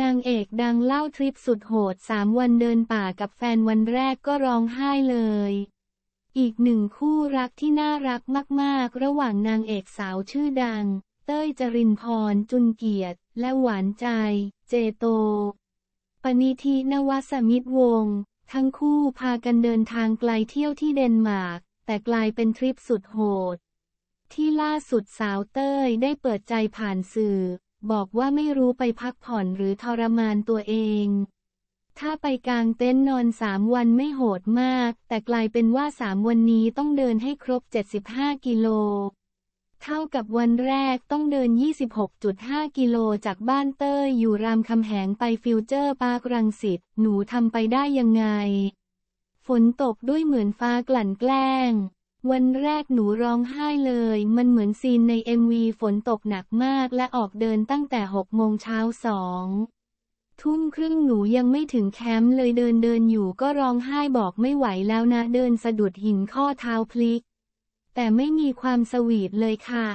นางเอกดังเล่าทริปสุดโหด สามวันเดินป่ากับแฟนวันแรกก็ร้องไห้เลย อีกหนึ่งคู่รักที่น่ารักมากๆ ระหว่างนางเอกสาวชื่อดัง เต้ยจรินพรจุนเกียรติ และหวานใจ เจโต ปณิธินวสมิตรวงศ์ ทั้งคู่พากันเดินทางไกลเที่ยวที่เดนมาร์ก แต่กลายเป็นทริปสุดโหด ที่ล่าสุดสาวเต้ยได้เปิดใจผ่านสื่อบอกว่าไม่รู้ไปพักผ่อนหรือทรมานตัวเอง ถ้าไปกลางเต็นท์นอนสามวันไม่โหดมาก แต่กลายเป็นว่าสามวันนี้ต้องเดินให้ครบ 75 กิโล เท่ากับวันแรกต้องเดิน 26.5 กิโลจากบ้านเต้ยอยู่รามคำแหงไปฟิวเจอร์ปาร์ครังสิต หนูทำไปได้ยังไง ฝนตกด้วยเหมือนฟ้ากลั่นแกล้งวันแรกหนูร้องไห้เลย มันเหมือนซีนใน MV ฝนตกหนักมากและออกเดินตั้งแต่หกโมงเช้าสองทุ่มครึ่งหนูยังไม่ถึงแคมป์เลยเดินเดินอยู่ก็ร้องไห้บอกไม่ไหวแล้วนะเดินสะดุดหินข้อเท้าพลิก แต่ไม่มีความสวีทเลยค่ะ